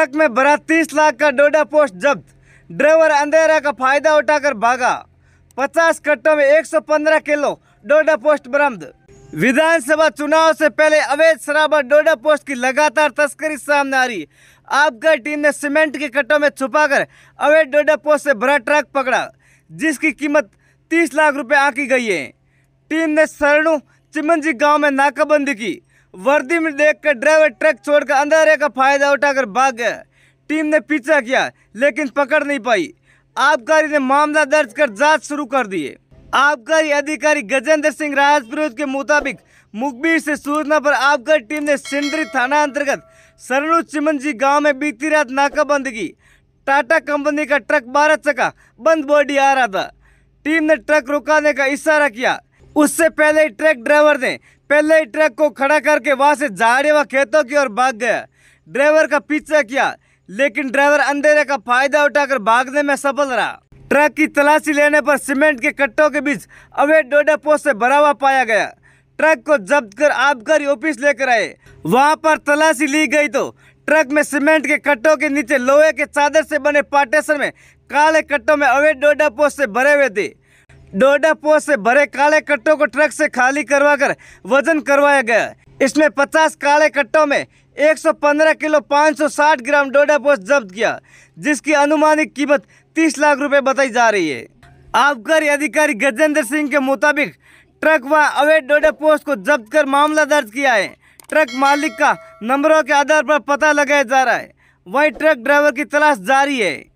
truck में भरा तीस लाख का डोडा पोस्ट जब्त ड्राइवर अंधेरा का फायदा उठाकर भागा पचास कट्टों में 115 किलो डोडा पोस्ट बरामद विधानसभा चुनाव से पहले अवैध शराबा डोडा पोस्ट की लगातार तस्करी सामने आ रही आपका टीम ने सीमेंट के कट्टों में छुपाकर अवैध डोडा पोस्ट से भरा ट्रक पकड़ा जिसकी कीमत तीस लाख रुपए आकी गई है टीम ने सरणु चिमनजी गांव में नाकाबंदी की वर्दी में देख कर ड्राइवर ट्रक छोड़कर अंधेरे का फायदा उठाकर भाग गया टीम ने पीछा किया लेकिन पकड़ नहीं पाई आबकारी ने मामला दर्ज कर जांच शुरू कर दिए आबकारी अधिकारी गजेंद्र सिंह राजपुरोहित के मुताबिक मुखबिर से सूचना पर आबकारी टीम ने सिंदरी थाना अंतर्गत चिमन जी गाँव में बीती रात नाकाबंदी की टाटा कंपनी का ट्रक बारह चका बंद बॉडी आ रहा था टीम ने ट्रक रुकाने का इशारा किया उससे पहले ही ट्रक ड्राइवर ने पहले ही ट्रक को खड़ा करके वहाँ से झाड़े व खेतों की ओर भाग गया ड्राइवर का पीछा किया लेकिन ड्राइवर अंधेरे का फायदा उठाकर भागने में सफल रहा ट्रक की तलाशी लेने पर सीमेंट के कट्टों के बीच अवैध डोडा पोस्ट से भरा हुआ पाया गया ट्रक को जब्त कर आबकारी ऑफिस लेकर आए वहाँ पर तलाशी ली गई तो ट्रक में सीमेंट के कट्टों के नीचे लोहे के चादर से बने पार्टेशन में काले कट्टों में अवैध डोडा पोस्ट से भरे हुए थे डोडा पोस्ट से भरे काले कट्टों को ट्रक से खाली करवाकर वजन करवाया गया इसमें 50 काले कट्टों में 115 किलो 560 ग्राम डोडा पोस्ट जब्त किया जिसकी अनुमानित कीमत 30 लाख रुपए बताई जा रही है आबकारी अधिकारी गजेंद्र सिंह के मुताबिक ट्रक व अवैध डोडा पोस्ट को जब्त कर मामला दर्ज किया है ट्रक मालिक का नंबरों के आधार पर पता लगाया जा रहा है वही ट्रक ड्राइवर की तलाश जारी है